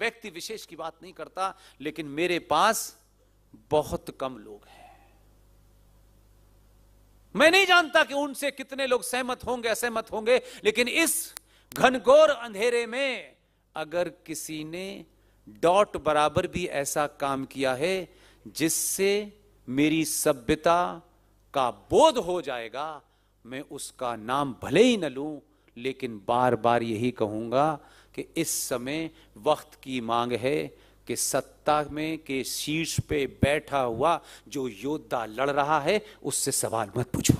व्यक्ति विशेष की बात नहीं करता लेकिन मेरे पास बहुत कम लोग हैं मैं नहीं जानता कि उनसे कितने लोग सहमत होंगे असहमत होंगे लेकिन इस घनघोर अंधेरे में अगर किसी ने डॉट बराबर भी ऐसा काम किया है जिससे मेरी सभ्यता का बोध हो जाएगा मैं उसका नाम भले ही न लूं लेकिन बार बार यही कहूंगा कि इस समय वक्त की मांग है कि सत्ता में के शीर्ष पे बैठा हुआ जो योद्धा लड़ रहा है उससे सवाल मत पूछो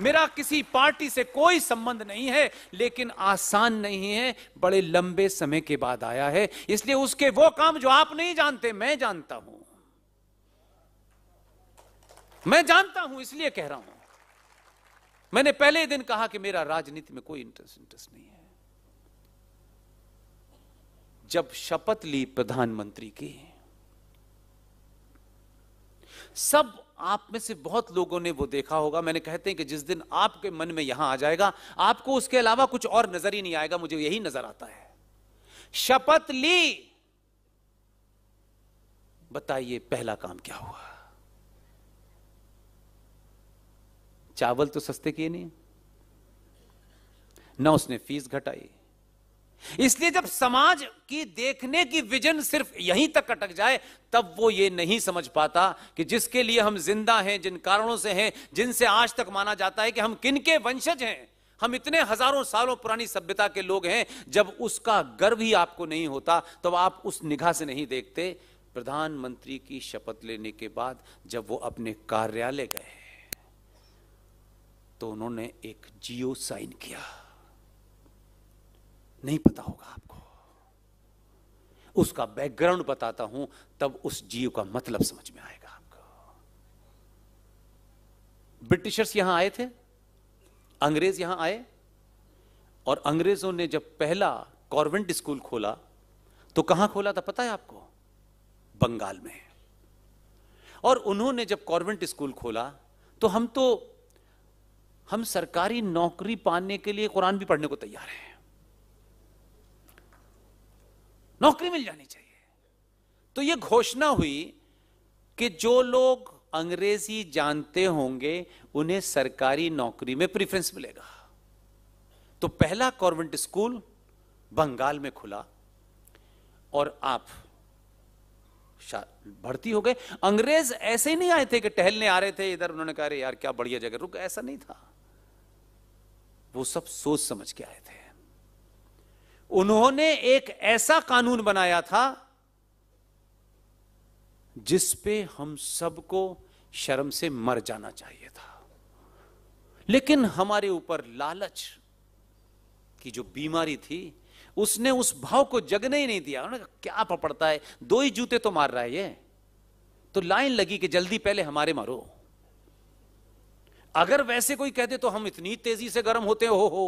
मेरा किसी पार्टी से कोई संबंध नहीं है लेकिन आसान नहीं है बड़े लंबे समय के बाद आया है इसलिए उसके वो काम जो आप नहीं जानते मैं जानता हूं मैं जानता हूं इसलिए कह रहा हूं मैंने पहले दिन कहा कि मेरा राजनीति में कोई इंटरेस्ट इंटरेस्ट नहीं है जब शपथ ली प्रधानमंत्री की सब आप में से बहुत लोगों ने वो देखा होगा मैंने कहते हैं कि जिस दिन आपके मन में यहां आ जाएगा आपको उसके अलावा कुछ और नजर ही नहीं आएगा मुझे यही नजर आता है शपथ ली बताइए पहला काम क्या हुआ चावल तो सस्ते किए नहीं ना उसने फीस घटाई इसलिए जब समाज की देखने की विजन सिर्फ यहीं तक अटक जाए तब वो ये नहीं समझ पाता कि जिसके लिए हम जिंदा हैं जिन कारणों से हैं जिनसे आज तक माना जाता है कि हम किन के वंशज हैं हम इतने हजारों सालों पुरानी सभ्यता के लोग हैं जब उसका गर्व ही आपको नहीं होता तब तो आप उस निगाह से नहीं देखते प्रधानमंत्री की शपथ लेने के बाद जब वो अपने कार्यालय गए तो उन्होंने एक जियो साइन किया नहीं पता होगा आपको उसका बैकग्राउंड बताता हूं तब उस जियो का मतलब समझ में आएगा आपको ब्रिटिशर्स यहां आए थे अंग्रेज यहां आए और अंग्रेजों ने जब पहला कॉन्वेंट स्कूल खोला तो कहां खोला था पता है आपको बंगाल में और उन्होंने जब कॉन्वेंट स्कूल खोला तो हम तो हम सरकारी नौकरी पाने के लिए कुरान भी पढ़ने को तैयार हैं नौकरी मिल जानी चाहिए तो यह घोषणा हुई कि जो लोग अंग्रेजी जानते होंगे उन्हें सरकारी नौकरी में प्रिफ्रेंस मिलेगा तो पहला कॉन्वेंट स्कूल बंगाल में खुला और आप भर्ती हो गए अंग्रेज ऐसे ही नहीं आए थे कि टहलने आ रहे थे इधर उन्होंने कहा यार क्या बढ़िया जगह रुक ऐसा नहीं था वो सब सोच समझ के आए थे उन्होंने एक ऐसा कानून बनाया था जिस पे हम सबको शर्म से मर जाना चाहिए था लेकिन हमारे ऊपर लालच की जो बीमारी थी उसने उस भाव को जगने ही नहीं दिया उन्होंने क्या पपड़ता है दो ही जूते तो मार रहा है ये तो लाइन लगी कि जल्दी पहले हमारे मारो अगर वैसे कोई कह दे तो हम इतनी तेजी से गर्म होते हो हो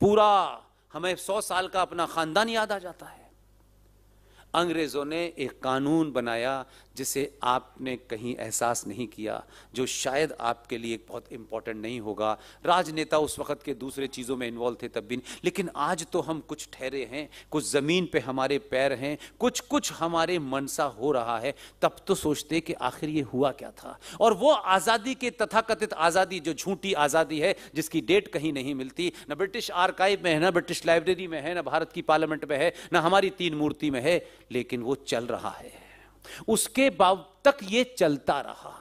पूरा हमें सौ साल का अपना खानदान याद आ जाता है अंग्रेजों ने एक कानून बनाया जिसे आपने कहीं एहसास नहीं किया जो शायद आपके लिए बहुत इंपॉर्टेंट नहीं होगा राजनेता उस वक्त के दूसरे चीज़ों में इन्वॉल्व थे तब भी लेकिन आज तो हम कुछ ठहरे हैं कुछ ज़मीन पे हमारे पैर हैं कुछ कुछ हमारे मनसा हो रहा है तब तो सोचते कि आखिर ये हुआ क्या था और वो आज़ादी के तथाकथित आज़ादी जो झूठी आज़ादी है जिसकी डेट कहीं नहीं मिलती न ब्रिटिश आर्काइव में है ना ब्रिटिश लाइब्रेरी में है ना भारत की पार्लियामेंट में है ना हमारी तीन मूर्ति में है लेकिन वो चल रहा है उसके बाद तक ये चलता रहा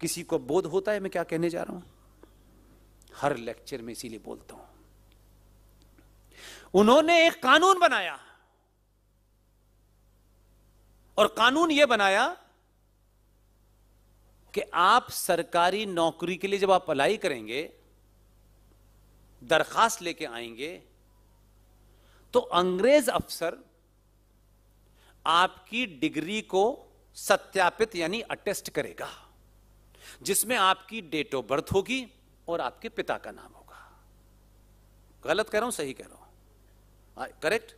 किसी को बोध होता है मैं क्या कहने जा रहा हूं हर लेक्चर में इसीलिए बोलता हूं उन्होंने एक कानून बनाया और कानून यह बनाया कि आप सरकारी नौकरी के लिए जब आप अप्लाई करेंगे दरखास्त लेके आएंगे तो अंग्रेज अफसर आपकी डिग्री को सत्यापित यानी अटेस्ट करेगा जिसमें आपकी डेट ऑफ बर्थ होगी और आपके पिता का नाम होगा गलत कह रहा हूं सही कह रहा हूं करेक्ट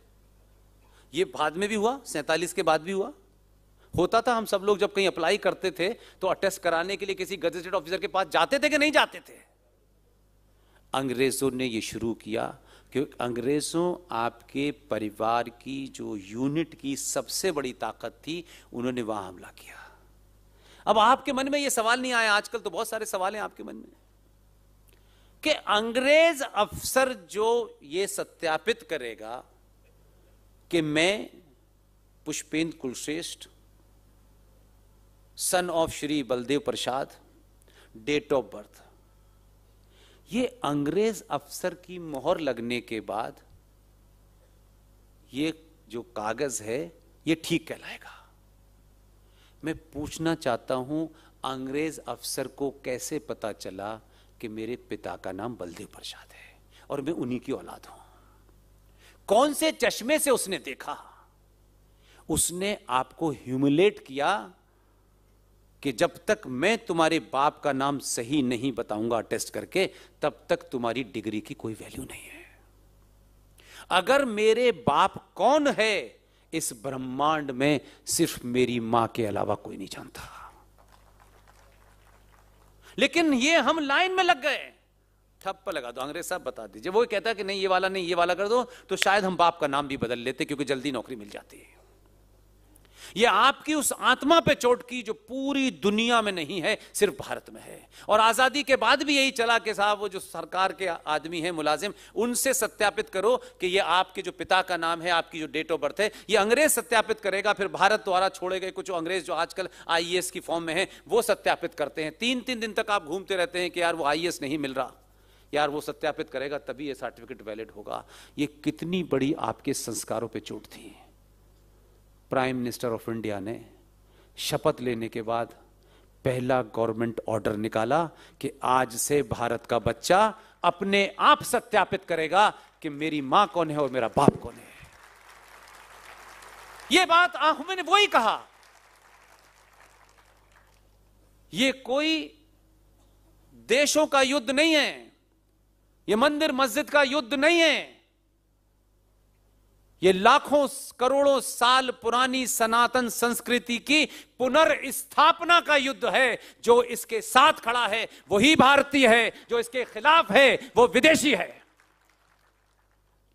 ये बाद में भी हुआ सैतालीस के बाद भी हुआ होता था हम सब लोग जब कहीं अप्लाई करते थे तो अटेस्ट कराने के लिए किसी गजेटेड ऑफिसर के पास जाते थे कि नहीं जाते थे अंग्रेजों ने यह शुरू किया क्योंकि अंग्रेज़ों आपके परिवार की जो यूनिट की सबसे बड़ी ताकत थी उन्होंने वहां हमला किया अब आपके मन में यह सवाल नहीं आया आजकल तो बहुत सारे सवाल हैं आपके मन में कि अंग्रेज अफसर जो ये सत्यापित करेगा कि मैं Pushpendra Kulshreshtha son of Shri Baldev Prasad date of birth ये अंग्रेज अफसर की मोहर लगने के बाद ये जो कागज है ये ठीक कहलाएगा मैं पूछना चाहता हूं अंग्रेज अफसर को कैसे पता चला कि मेरे पिता का नाम बलदेव प्रसाद है और मैं उन्हीं की औलाद हूं कौन से चश्मे से उसने देखा उसने आपको ह्यूमिलेट किया कि जब तक मैं तुम्हारे बाप का नाम सही नहीं बताऊंगा टेस्ट करके तब तक तुम्हारी डिग्री की कोई वैल्यू नहीं है अगर मेरे बाप कौन है इस ब्रह्मांड में सिर्फ मेरी मां के अलावा कोई नहीं जानता लेकिन ये हम लाइन में लग गए थप्पा लगा दो अंग्रेज साहब बता दीजिए वो कहता है कि नहीं ये वाला नहीं ये वाला कर दो तो शायद हम बाप का नाम भी बदल लेते क्योंकि जल्दी नौकरी मिल जाती है यह आपकी उस आत्मा पे चोट की जो पूरी दुनिया में नहीं है सिर्फ भारत में है और आज़ादी के बाद भी यही चला कि साहब वो जो सरकार के आदमी हैं मुलाजिम उनसे सत्यापित करो कि ये आपके जो पिता का नाम है आपकी जो डेट ऑफ बर्थ है ये अंग्रेज सत्यापित करेगा फिर भारत द्वारा छोड़े गए कुछ अंग्रेज जो आजकल आई e की फॉर्म में है वो सत्यापित करते हैं तीन तीन दिन तक आप घूमते रहते हैं कि यार वो आई e नहीं मिल रहा यार वो सत्यापित करेगा तभी ये सर्टिफिकेट वैलिड होगा ये कितनी बड़ी आपके संस्कारों पे चोट थी प्राइम मिनिस्टर ऑफ इंडिया ने शपथ लेने के बाद पहला गवर्नमेंट ऑर्डर निकाला कि आज से भारत का बच्चा अपने आप सत्यापित करेगा कि मेरी मां कौन है और मेरा बाप कौन है यह बात आहुमे ने वही कहा यह कोई देशों का युद्ध नहीं है यह मंदिर मस्जिद का युद्ध नहीं है ये लाखों करोड़ों साल पुरानी सनातन संस्कृति की पुनर्स्थापना का युद्ध है जो इसके साथ खड़ा है वही भारतीय है जो इसके खिलाफ है वो विदेशी है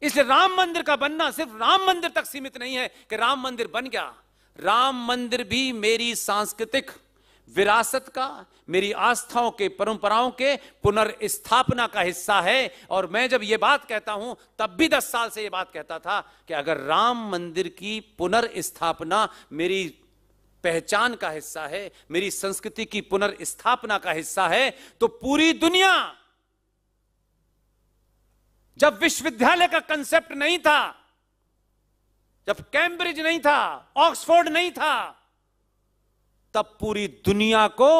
इस राम मंदिर का बनना सिर्फ राम मंदिर तक सीमित नहीं है कि राम मंदिर बन गया राम मंदिर भी मेरी सांस्कृतिक विरासत का मेरी आस्थाओं के परंपराओं के पुनर्स्थापना का हिस्सा है और मैं जब यह बात कहता हूं तब भी दस साल से यह बात कहता था कि अगर राम मंदिर की पुनर्स्थापना मेरी पहचान का हिस्सा है मेरी संस्कृति की पुनर्स्थापना का हिस्सा है तो पूरी दुनिया जब विश्वविद्यालय का कंसेप्ट नहीं था जब कैम्ब्रिज नहीं था ऑक्सफोर्ड नहीं था तब पूरी दुनिया को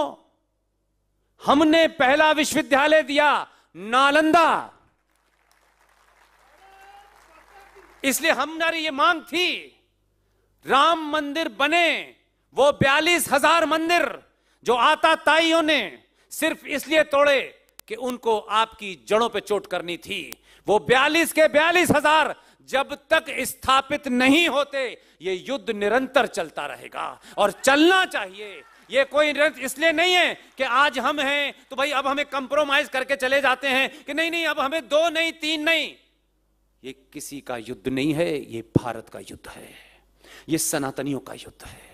हमने पहला विश्वविद्यालय दिया नालंदा इसलिए हमारी ये मांग थी राम मंदिर बने वो बयालीस हजार मंदिर जो आता ताइयों ने सिर्फ इसलिए तोड़े कि उनको आपकी जड़ों पे चोट करनी थी वो बयालीस के बयालीस हजार जब तक स्थापित नहीं होते ये युद्ध निरंतर चलता रहेगा और चलना चाहिए ये कोई इसलिए नहीं है कि आज हम हैं तो भाई अब हमें कंप्रोमाइज करके चले जाते हैं कि नहीं नहीं अब हमें दो नहीं तीन नहीं ये किसी का युद्ध नहीं है ये भारत का युद्ध है ये सनातनियों का युद्ध है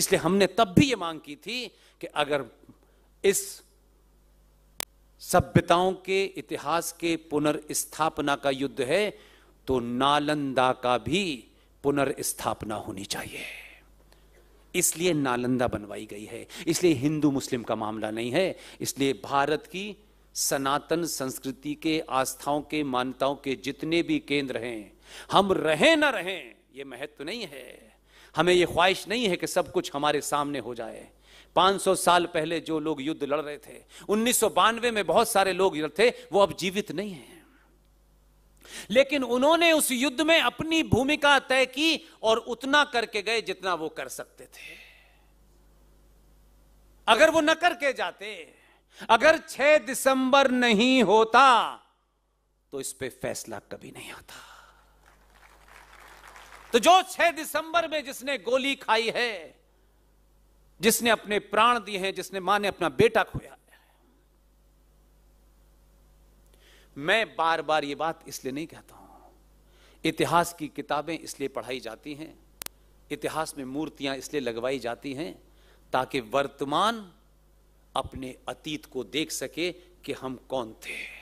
इसलिए हमने तब भी ये मांग की थी कि अगर इस सभ्यताओं के इतिहास के पुनर्स्थापना का युद्ध है तो नालंदा का भी पुनर्स्थापना होनी चाहिए इसलिए नालंदा बनवाई गई है इसलिए हिंदू मुस्लिम का मामला नहीं है इसलिए भारत की सनातन संस्कृति के आस्थाओं के मान्यताओं के जितने भी केंद्र हैं हम रहें ना रहें ये महत्व नहीं है हमें ये ख्वाहिश नहीं है कि सब कुछ हमारे सामने हो जाए 500 साल पहले जो लोग युद्ध लड़ रहे थे उन्नीस में बहुत सारे लोग थे वो अब जीवित नहीं है लेकिन उन्होंने उस युद्ध में अपनी भूमिका तय की और उतना करके गए जितना वो कर सकते थे अगर वो न करके जाते अगर 6 दिसंबर नहीं होता तो इस पे फैसला कभी नहीं आता तो जो 6 दिसंबर में जिसने गोली खाई है जिसने अपने प्राण दिए हैं जिसने मां ने अपना बेटा खोया मैं बार बार ये बात इसलिए नहीं कहता हूं इतिहास की किताबें इसलिए पढ़ाई जाती हैं इतिहास में मूर्तियां इसलिए लगवाई जाती हैं ताकि वर्तमान अपने अतीत को देख सके कि हम कौन थे